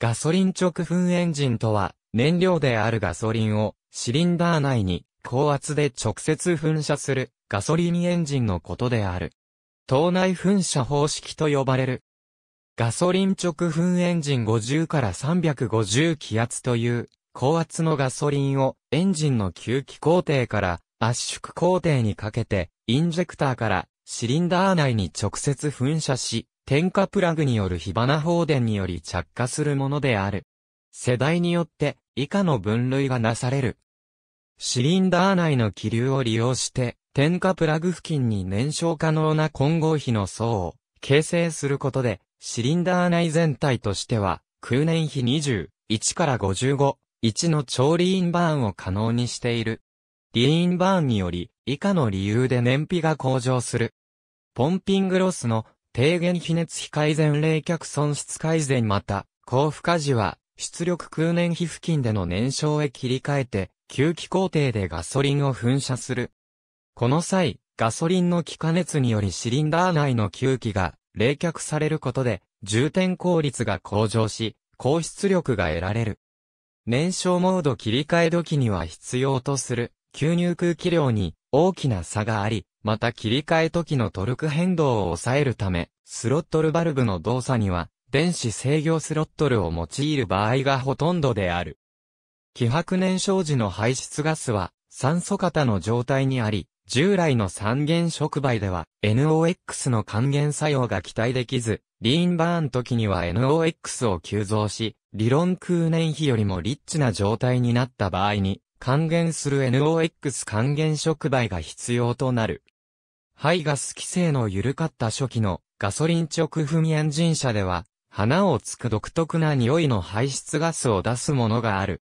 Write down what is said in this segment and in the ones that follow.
ガソリン直噴エンジンとは、燃料であるガソリンをシリンダー内に高圧で直接噴射するガソリンエンジンのことである。島内噴射方式と呼ばれる。ガソリン直噴エンジン50から350気圧という高圧のガソリンをエンジンの吸気工程から圧縮工程にかけてインジェクターからシリンダー内に直接噴射し点火プラグによる火花放電により着火するものである。世代によって以下の分類がなされる。シリンダー内の気流を利用して、点火プラグ付近に燃焼可能な混合比の層を形成することで、シリンダー内全体としては、空燃比20、1から55、1の超リーンバーンを可能にしている。リーンバーンにより、以下の理由で燃費が向上する。ポンピングロスの低減比熱比改善冷却損失改善また、高負荷時は、出力空燃費付近での燃焼へ切り替えて、吸気工程でガソリンを噴射する。この際、ガソリンの気化熱によりシリンダー内の吸気が冷却されることで、充填効率が向上し、高出力が得られる。燃焼モード切り替え時には必要とする吸入空気量に大きな差があり、また切り替え時のトルク変動を抑えるため、スロットルバルブの動作には、電子制御スロットルを用いる場合がほとんどである。気迫燃焼時の排出ガスは、酸素型の状態にあり、従来の三元触媒では NOx の還元作用が期待できず、リーンバーン時には NOx を急増し、理論空燃費よりもリッチな状態になった場合に、還元する NOx 還元触媒が必要となる。排ガス規制の緩かった初期のガソリン直噴みエンジン車では、花をつく独特な匂いの排出ガスを出すものがある。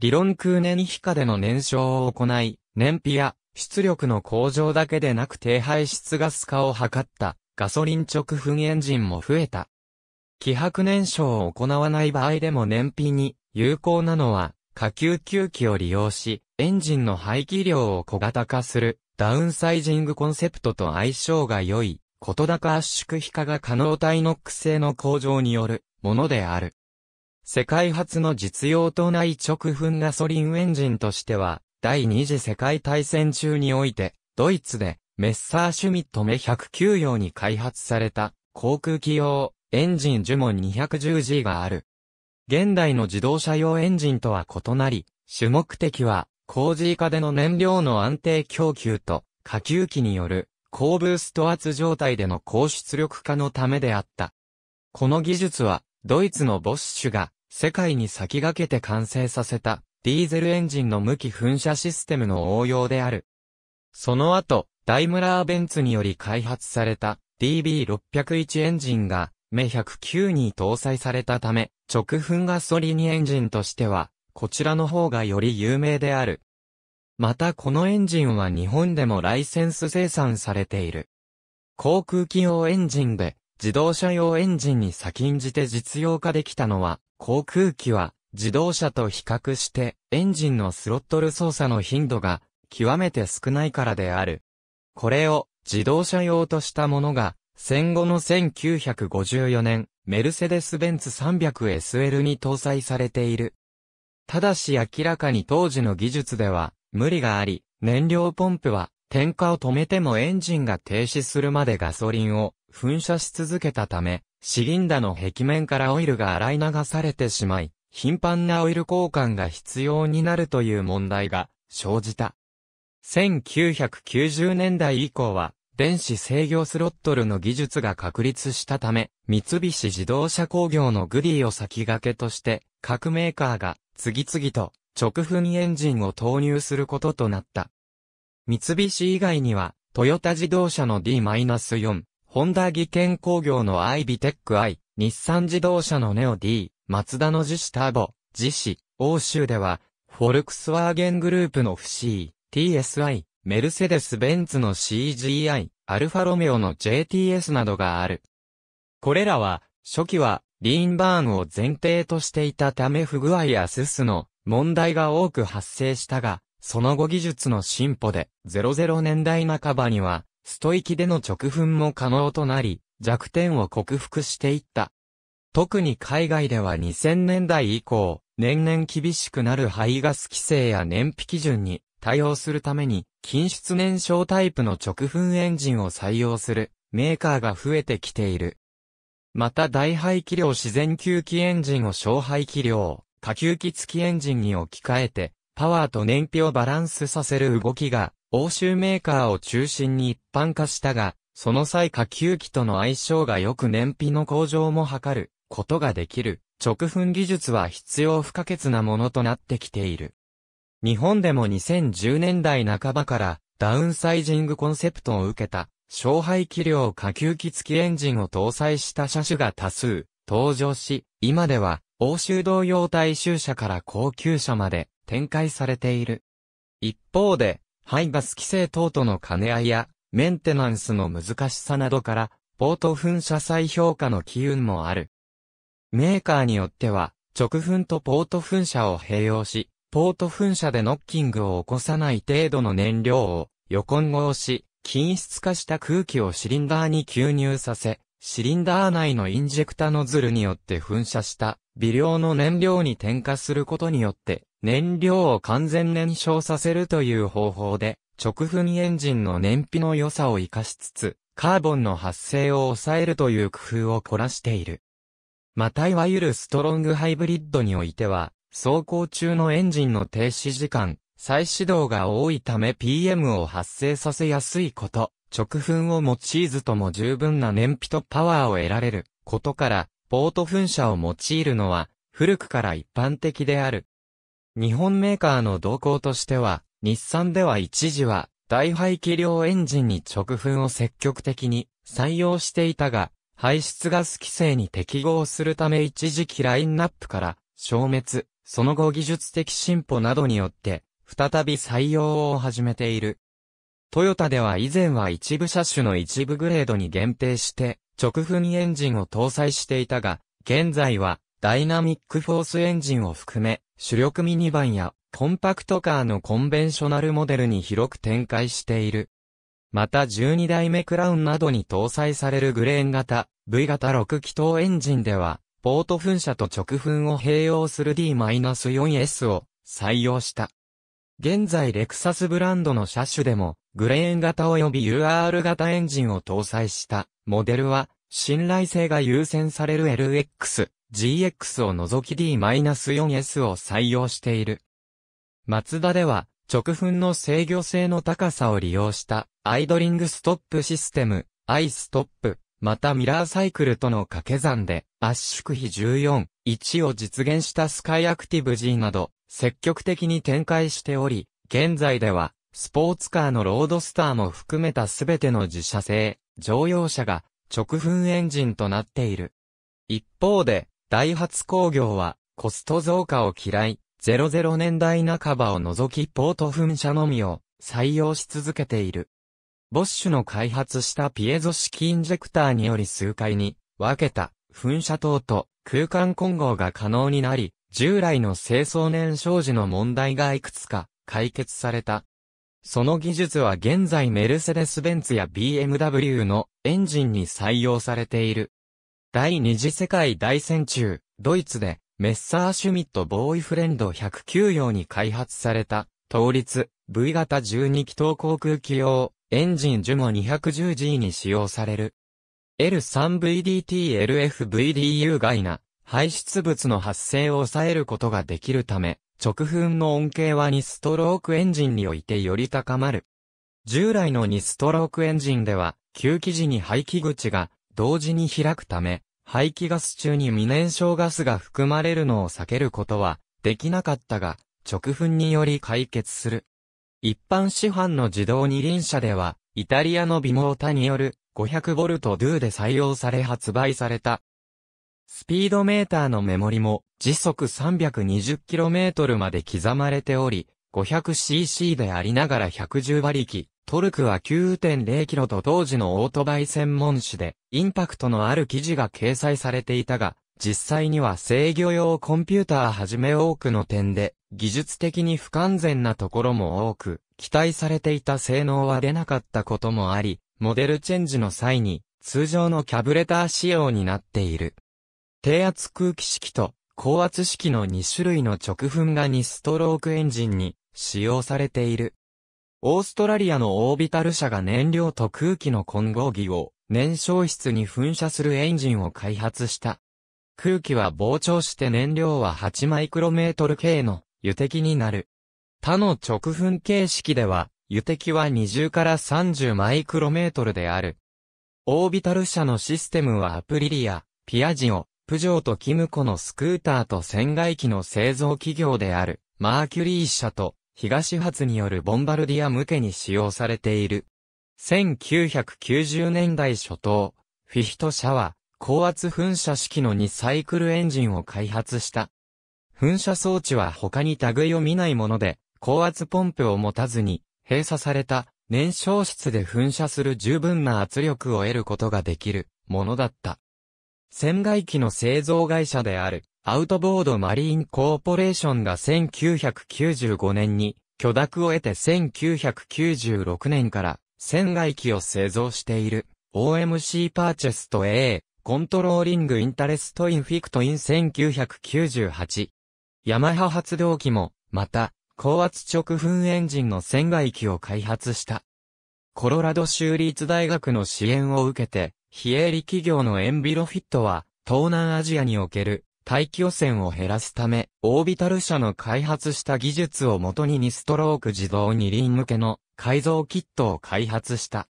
理論空燃皮下での燃焼を行い、燃費や出力の向上だけでなく低排出ガス化を図ったガソリン直噴エンジンも増えた。気迫燃焼を行わない場合でも燃費に有効なのは、下級吸気を利用し、エンジンの排気量を小型化するダウンサイジングコンセプトと相性が良い、こと高圧縮皮化が可能体ノック性の向上によるものである。世界初の実用となり、直噴ガソリンエンジンとしては、第二次世界大戦中において、ドイツでメッサーシュミット目109用に開発された航空機用エンジンジュモ 210G がある。現代の自動車用エンジンとは異なり、主目的は工事以下での燃料の安定供給と、下級機による、高ブースト圧状態での高出力化のためであった。この技術は、ドイツのボッシュが、世界に先駆けて完成させた、ディーゼルエンジンの向き噴射システムの応用である。その後、ダイムラーベンツにより開発された DB601 エンジンが、メ109に搭載されたため、直噴ガソリンエンジンとしては、こちらの方がより有名である。またこのエンジンは日本でもライセンス生産されている。航空機用エンジンで自動車用エンジンに先んじて実用化できたのは、航空機は自動車と比較してエンジンのスロットル操作の頻度が極めて少ないからである。これを自動車用としたものが戦後の1954年メルセデス・ベンツ 300SL に搭載されているただし明らかに当時の技術では無理があり、燃料ポンプは点火を止めてもエンジンが停止するまでガソリンを噴射し続けたため、シリンダの壁面からオイルが洗い流されてしまい、頻繁なオイル交換が必要になるという問題が生じた。1990年代以降は電子制御スロットルの技術が確立したため、三菱自動車工業のグディを先駆けとして、各メーカーが次々と直噴エンジンを投入することとなった。三菱以外には、トヨタ自動車の D-4、ホンダ技研工業の i ビテック i、日産自動車のネオ D、マツダの自主ターボ、自子、欧州では、フォルクスワーゲングループの FC、TSI、メルセデス・ベンツの CGI、アルファロメオの JTS などがある。これらは、初期は、リーンバーンを前提としていたため不具合やススの問題が多く発生したが、その後技術の進歩で、00年代半ばには、ストイキでの直噴も可能となり、弱点を克服していった。特に海外では2000年代以降、年々厳しくなる排ガス規制や燃費基準に対応するために、均質燃焼タイプの直噴エンジンを採用するメーカーが増えてきている。また大排気量自然吸気エンジンを小排気量、下吸気付きエンジンに置き換えて、パワーと燃費をバランスさせる動きが、欧州メーカーを中心に一般化したが、その際下吸気との相性が良く燃費の向上も図ることができる。直噴技術は必要不可欠なものとなってきている。日本でも2010年代半ばからダウンサイジングコンセプトを受けた、小排気量下級機付きエンジンを搭載した車種が多数登場し、今では欧州同様大衆車から高級車まで展開されている。一方で、排ガス規制等との兼ね合いや、メンテナンスの難しさなどから、ポート噴射再評価の機運もある。メーカーによっては、直噴とポート噴射を併用し、ポート噴射でノッキングを起こさない程度の燃料を横ご合し、均質化した空気をシリンダーに吸入させ、シリンダー内のインジェクタノズルによって噴射した微量の燃料に添加することによって、燃料を完全燃焼させるという方法で、直噴エンジンの燃費の良さを活かしつつ、カーボンの発生を抑えるという工夫を凝らしている。またいわゆるストロングハイブリッドにおいては、走行中のエンジンの停止時間、再始動が多いため PM を発生させやすいこと、直噴を用いずとも十分な燃費とパワーを得られることから、ポート噴射を用いるのは古くから一般的である。日本メーカーの動向としては、日産では一時は、大排気量エンジンに直噴を積極的に採用していたが、排出ガス規制に適合するため一時期ラインナップから消滅その後技術的進歩などによって、再び採用を始めている。トヨタでは以前は一部車種の一部グレードに限定して、直噴エンジンを搭載していたが、現在は、ダイナミックフォースエンジンを含め、主力ミニバンや、コンパクトカーのコンベンショナルモデルに広く展開している。また12代目クラウンなどに搭載されるグレーン型、V 型6気筒エンジンでは、ポート噴射と直噴を併用する D-4S を採用した。現在レクサスブランドの車種でも、グレーン型及び UR 型エンジンを搭載したモデルは、信頼性が優先される LX、GX を除き D-4S を採用している。マツダでは、直噴の制御性の高さを利用した、アイドリングストップシステム、アイストップまたミラーサイクルとの掛け算で圧縮比14、1を実現したスカイアクティブ G など積極的に展開しており、現在ではスポーツカーのロードスターも含めたすべての自社製、乗用車が直噴エンジンとなっている。一方で、ダイハツ工業はコスト増加を嫌い、00年代半ばを除きポート噴射のみを採用し続けている。ボッシュの開発したピエゾ式インジェクターにより数回に分けた噴射塔と空間混合が可能になり、従来の清掃燃焼時の問題がいくつか解決された。その技術は現在メルセデス・ベンツや BMW のエンジンに採用されている。第二次世界大戦中、ドイツでメッサーシュミットボーイフレンド109用に開発された、倒立 V 型12気筒航空機用エンジンジュモ 210G に使用される。L3VDT-LFVDU 外な排出物の発生を抑えることができるため、直噴の恩恵は2ストロークエンジンにおいてより高まる。従来の2ストロークエンジンでは、吸気時に排気口が同時に開くため、排気ガス中に未燃焼ガスが含まれるのを避けることはできなかったが、直噴により解決する。一般市販の自動二輪車では、イタリアのビモータによる 500V ドゥで採用され発売された。スピードメーターのメモリも時速 320km まで刻まれており、500cc でありながら110馬力、トルクは9 0 k m と当時のオートバイ専門誌でインパクトのある記事が掲載されていたが、実際には制御用コンピューターはじめ多くの点で、技術的に不完全なところも多く、期待されていた性能は出なかったこともあり、モデルチェンジの際に、通常のキャブレター仕様になっている。低圧空気式と高圧式の2種類の直噴が2ストロークエンジンに使用されている。オーストラリアのオービタル社が燃料と空気の混合技を燃焼室に噴射するエンジンを開発した。空気は膨張して燃料は8マイクロメートル系の油滴になる。他の直噴形式では、油滴は20から30マイクロメートルである。オービタル社のシステムはアプリリア、ピアジオ、プジョーとキムコのスクーターと船外機の製造企業である、マーキュリー社と東発によるボンバルディア向けに使用されている。1990年代初頭、フィヒト社は高圧噴射式の2サイクルエンジンを開発した。噴射装置は他に類を見ないもので、高圧ポンプを持たずに、閉鎖された燃焼室で噴射する十分な圧力を得ることができるものだった。船外機の製造会社であるアウトボードマリーンコーポレーションが1995年に許諾を得て1996年から船外機を製造している OMC パーチェスト A コントローリングインタレストインフィクトイン1998。ヤマハ発動機も、また、高圧直噴エンジンの船外機を開発した。コロラド州立大学の支援を受けて、非営利企業のエンビロフィットは、東南アジアにおける大気汚染を減らすため、オービタル社の開発した技術をもとに2ストローク自動二輪向けの改造キットを開発した。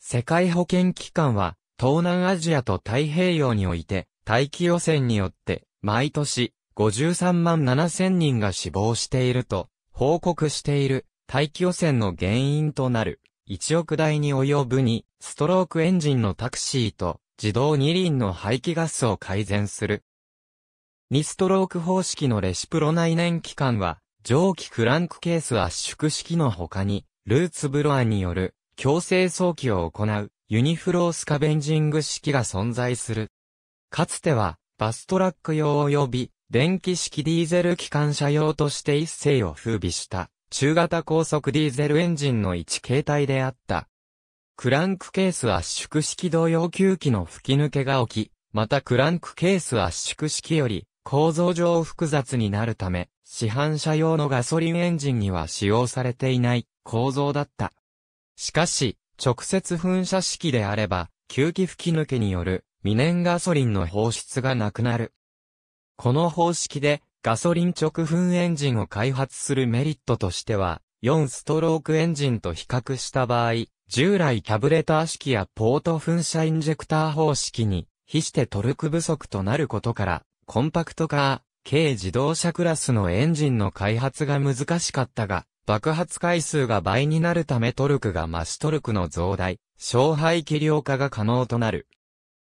世界保健機関は、東南アジアと太平洋において、大気汚染によって、毎年、53万7千人が死亡していると、報告している、大気汚染の原因となる、1億台に及ぶに、ストロークエンジンのタクシーと、自動二輪の排気ガスを改善する。2ストローク方式のレシプロ内燃機関は、蒸気クランクケース圧縮式の他に、ルーツブロアによる、強制送気を行う、ユニフロースカベンジング式が存在する。かつては、バストラック用及び、電気式ディーゼル機関車用として一世を風靡した、中型高速ディーゼルエンジンの一形態であった。クランクケース圧縮式同様吸気の吹き抜けが起き、またクランクケース圧縮式より、構造上複雑になるため、市販車用のガソリンエンジンには使用されていない構造だった。しかし、直接噴射式であれば、吸気吹き抜けによる未燃ガソリンの放出がなくなる。この方式でガソリン直噴エンジンを開発するメリットとしては、4ストロークエンジンと比較した場合、従来キャブレター式やポート噴射インジェクター方式に、比してトルク不足となることから、コンパクトカー、軽自動車クラスのエンジンの開発が難しかったが、爆発回数が倍になるためトルクが増しトルクの増大、勝敗気量化が可能となる。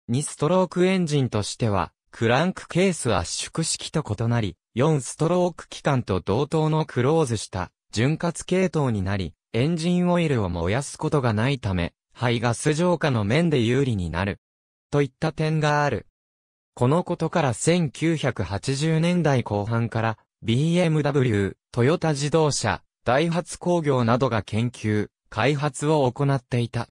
2ストロークエンジンとしては、クランクケース圧縮式と異なり、4ストローク機関と同等のクローズした潤滑系統になり、エンジンオイルを燃やすことがないため、排ガス浄化の面で有利になる。といった点がある。このことから1980年代後半から BMW、トヨタ自動車、ダイハツ工業などが研究、開発を行っていた。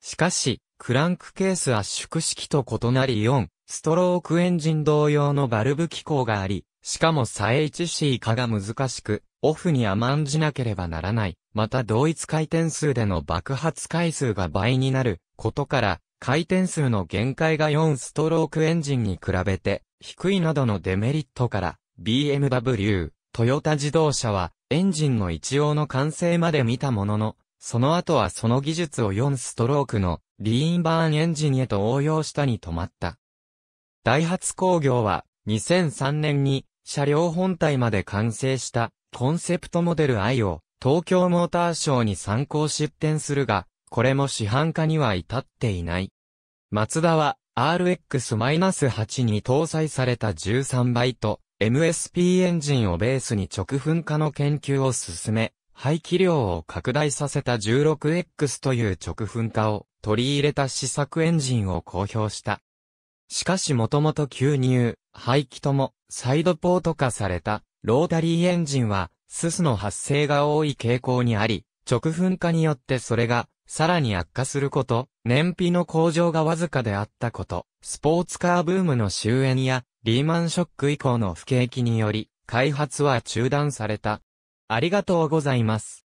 しかし、クランクケース圧縮式と異なり4、ストロークエンジン同様のバルブ機構があり、しかも左 HC 化が難しく、オフに甘んじなければならない。また同一回転数での爆発回数が倍になることから、回転数の限界が4ストロークエンジンに比べて低いなどのデメリットから、BMW、トヨタ自動車は、エンジンの一応の完成まで見たものの、その後はその技術を4ストロークのリーンバーンエンジンへと応用したに止まった。ダイハツ工業は2003年に車両本体まで完成したコンセプトモデル I を東京モーターショーに参考出展するが、これも市販化には至っていない。マツダは RX-8 に搭載された13倍と MSP エンジンをベースに直噴火の研究を進め、排気量を拡大させた 16X という直噴火を取り入れた試作エンジンを公表した。しかしもともと吸入、排気ともサイドポート化されたロータリーエンジンはススの発生が多い傾向にあり、直噴火によってそれがさらに悪化すること燃費の向上がわずかであったこと、スポーツカーブームの終焉や、リーマンショック以降の不景気により、開発は中断された。ありがとうございます。